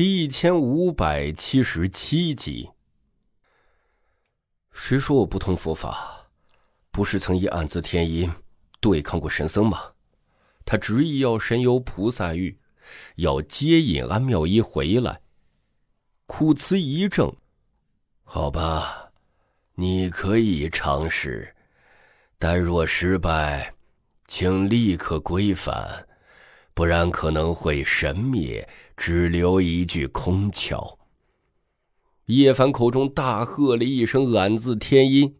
第一千五百七十七集。谁说我不通佛法？不是曾以暗自天音对抗过神僧吗？他执意要神游菩萨域，要接引安妙一回来，苦辞一怔：“好吧，你可以尝试，但若失败，请立刻归返。不然可能会神灭，只留一具空壳。叶凡口中大喝了一声“暗自天音，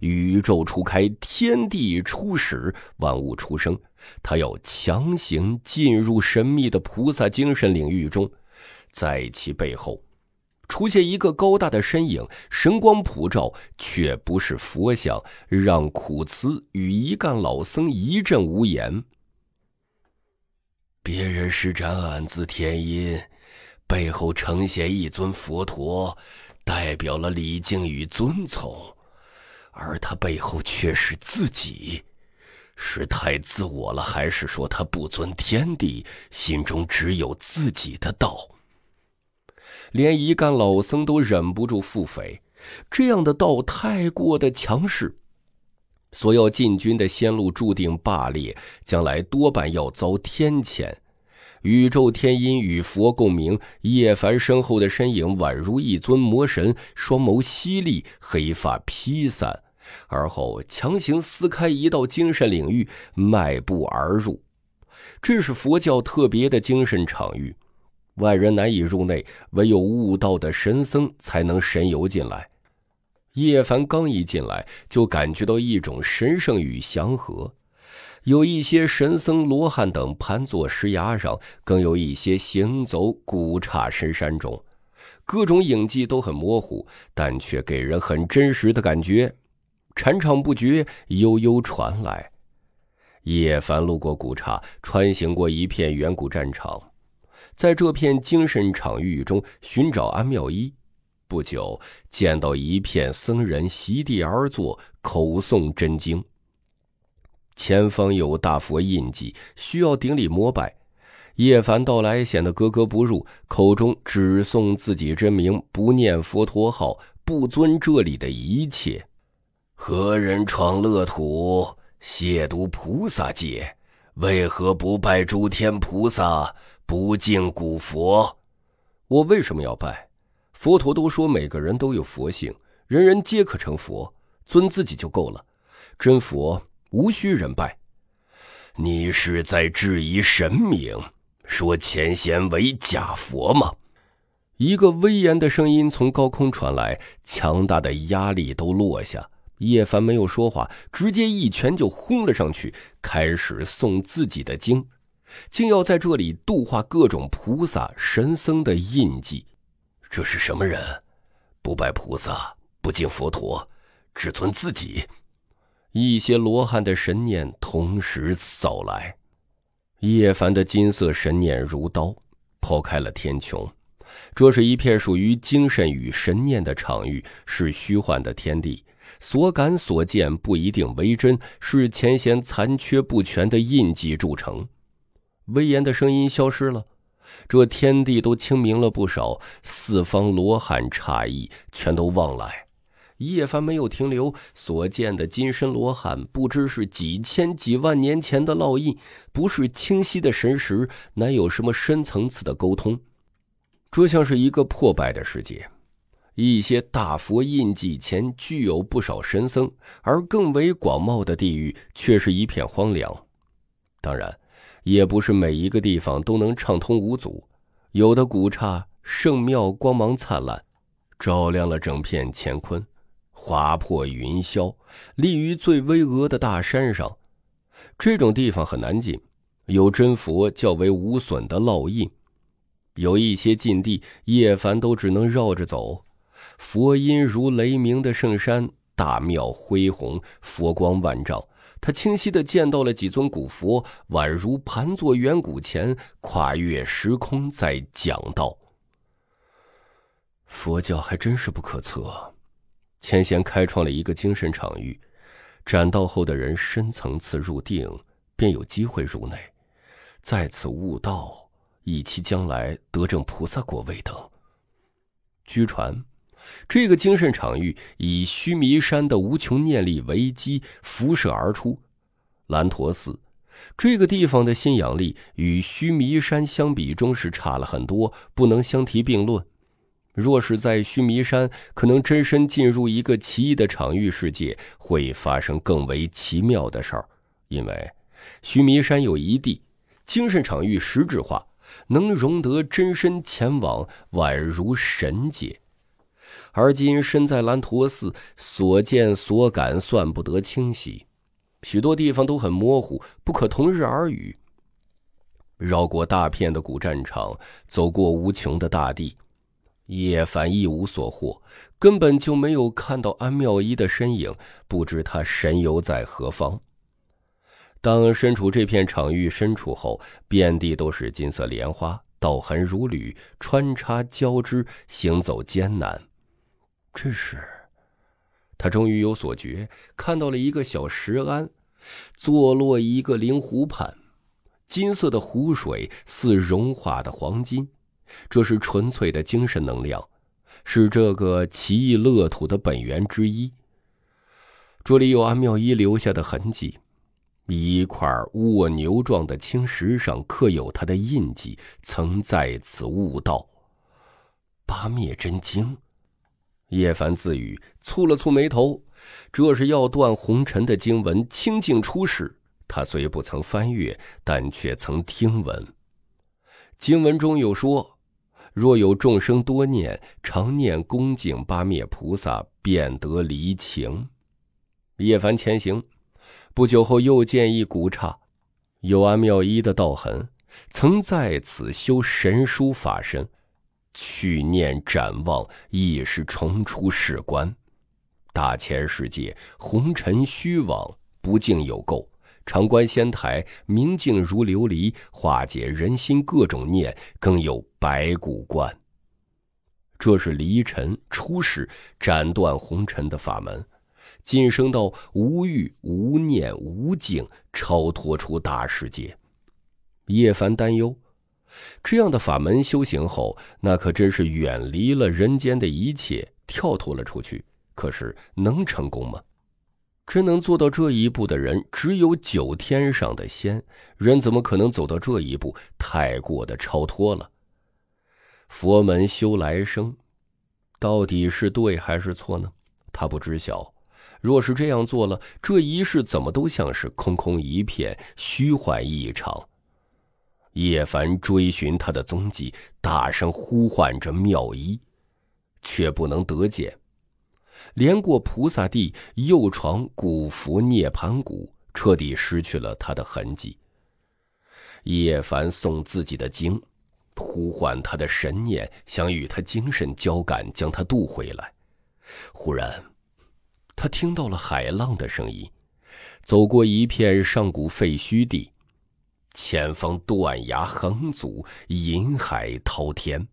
宇宙初开，天地初始，万物出生。他要强行进入神秘的菩萨精神领域中，在其背后出现一个高大的身影，神光普照，却不是佛像，让苦慈与一干老僧一阵无言。别人施展暗字天音，背后呈现一尊佛陀，代表了礼敬与尊从，而他背后却是自己，是太自我了，还是说他不尊天地，心中只有自己的道？连一干老僧都忍不住腹诽：这样的道太过的强势，所要进军的仙路注定罢裂，将来多半要遭天谴。宇宙天音与佛共鸣，叶凡身后的身影宛如一尊魔神，双眸犀利，黑发披散，而后强行撕开一道精神领域，迈步而入。这是佛教特别的精神场域，外人难以入内，唯有悟道的神僧才能神游进来。叶凡刚一进来，就感觉到一种神圣与祥和。有一些神僧、罗汉等盘坐石崖上，更有一些行走古刹深山中，各种影迹都很模糊，但却给人很真实的感觉。禅场不绝，悠悠传来。叶凡路过古刹，穿行过一片远古战场，在这片精神场域中寻找安妙一。不久，见到一片僧人席地而坐，口诵真经。前方有大佛印记，需要顶礼膜拜。叶凡到来显得格格不入，口中只送自己真名，不念佛陀号，不尊这里的一切。何人闯乐土，亵渎菩萨界？为何不拜诸天菩萨，不敬古佛？我为什么要拜？佛陀都说每个人都有佛性，人人皆可成佛，尊自己就够了。真佛。无需人拜，你是在质疑神明，说前贤为假佛吗？一个威严的声音从高空传来，强大的压力都落下。叶凡没有说话，直接一拳就轰了上去，开始诵自己的经，竟要在这里度化各种菩萨神僧的印记。这是什么人？不拜菩萨，不敬佛陀，只尊自己。一些罗汉的神念同时扫来，叶凡的金色神念如刀，剖开了天穹。这是一片属于精神与神念的场域，是虚幻的天地，所感所见不一定为真，是前贤残缺不全的印记铸成。威严的声音消失了，这天地都清明了不少。四方罗汉诧异，全都望来。叶凡没有停留，所见的金身罗汉不知是几千几万年前的烙印，不是清晰的神识，难有什么深层次的沟通。这像是一个破败的世界，一些大佛印记前具有不少神僧，而更为广袤的地域却是一片荒凉。当然，也不是每一个地方都能畅通无阻，有的古刹圣庙光芒灿烂，照亮了整片乾坤。划破云霄，立于最巍峨的大山上。这种地方很难进，有真佛较为无损的烙印。有一些禁地，叶凡都只能绕着走。佛音如雷鸣的圣山大庙恢宏，佛光万丈。他清晰的见到了几尊古佛，宛如盘坐远古前，跨越时空在讲道。佛教还真是不可测。前贤开创了一个精神场域，斩道后的人深层次入定，便有机会入内，在此悟道，以期将来得证菩萨果位等。据传，这个精神场域以须弥山的无穷念力为基，辐射而出。兰陀寺这个地方的信仰力与须弥山相比，中是差了很多，不能相提并论。若是在须弥山，可能真身进入一个奇异的场域世界，会发生更为奇妙的事儿。因为须弥山有一地，精神场域实质化，能容得真身前往，宛如神界。而今身在蓝陀寺，所见所感算不得清晰，许多地方都很模糊，不可同日而语。绕过大片的古战场，走过无穷的大地。叶凡一无所获，根本就没有看到安妙一的身影，不知他神游在何方。当身处这片场域深处后，遍地都是金色莲花，道痕如缕，穿插交织，行走艰难。这时，他终于有所觉，看到了一个小石庵，坐落一个灵湖畔，金色的湖水似融化的黄金。这是纯粹的精神能量，是这个奇异乐土的本源之一。这里有安妙一留下的痕迹，一块卧牛状的青石上刻有他的印记，曾在此悟道。八灭真经，叶凡自语，蹙了蹙眉头。这是要断红尘的经文，清净出世。他虽不曾翻阅，但却曾听闻。经文中有说。若有众生多念，常念恭敬八灭菩萨，便得离情。叶凡前行，不久后又见一古刹，有安妙一的道痕，曾在此修神书法身，去念展望，亦是重出世观。大千世界，红尘虚妄，不净有垢。常观仙台，明镜如琉璃，化解人心各种念。更有白骨观，这是离尘出世斩断红尘的法门，晋升到无欲无念无境，超脱出大世界。叶凡担忧，这样的法门修行后，那可真是远离了人间的一切，跳脱了出去。可是能成功吗？真能做到这一步的人，只有九天上的仙人，怎么可能走到这一步？太过的超脱了。佛门修来生，到底是对还是错呢？他不知晓。若是这样做了，这一世怎么都像是空空一片，虚幻一场。叶凡追寻他的踪迹，大声呼唤着妙一，却不能得见。连过菩萨地，又闯古佛涅盘谷，彻底失去了他的痕迹。叶凡诵自己的经，呼唤他的神念，想与他精神交感，将他渡回来。忽然，他听到了海浪的声音，走过一片上古废墟地，前方断崖横阻，银海滔天。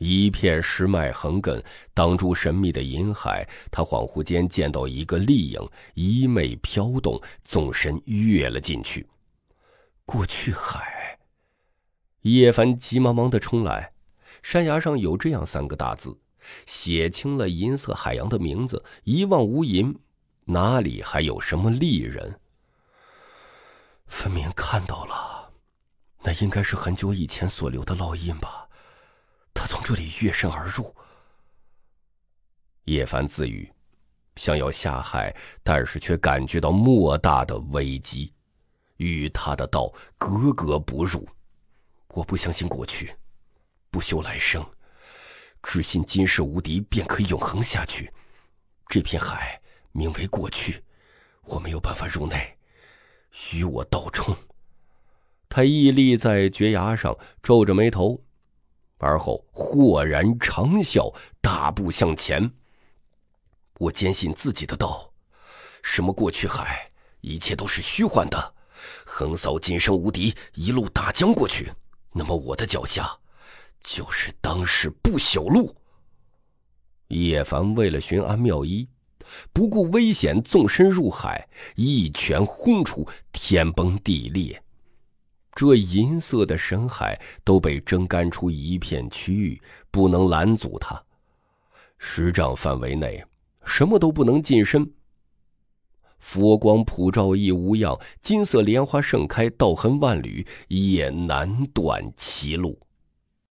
一片石脉横亘，挡住神秘的银海。他恍惚间见到一个丽影，衣袂飘动，纵身跃了进去。过去海，叶凡急忙忙地冲来。山崖上有这样三个大字，写清了银色海洋的名字。一望无垠，哪里还有什么丽人？分明看到了，那应该是很久以前所留的烙印吧。他从这里跃身而入，叶凡自语：“想要下海，但是却感觉到莫大的危机，与他的道格格不入。我不相信过去，不修来生，只信今世无敌，便可永恒下去。这片海名为过去，我没有办法入内，与我道冲。他屹立在绝崖上，皱着眉头。”而后豁然长啸，大步向前。我坚信自己的道，什么过去海，一切都是虚幻的。横扫今生无敌，一路打将过去。那么我的脚下，就是当时不朽路。叶凡为了寻安妙一，不顾危险，纵身入海，一拳轰出，天崩地裂。这银色的神海都被蒸干出一片区域，不能拦阻他。十丈范围内，什么都不能近身。佛光普照亦无恙，金色莲花盛开，道痕万缕也难断其路。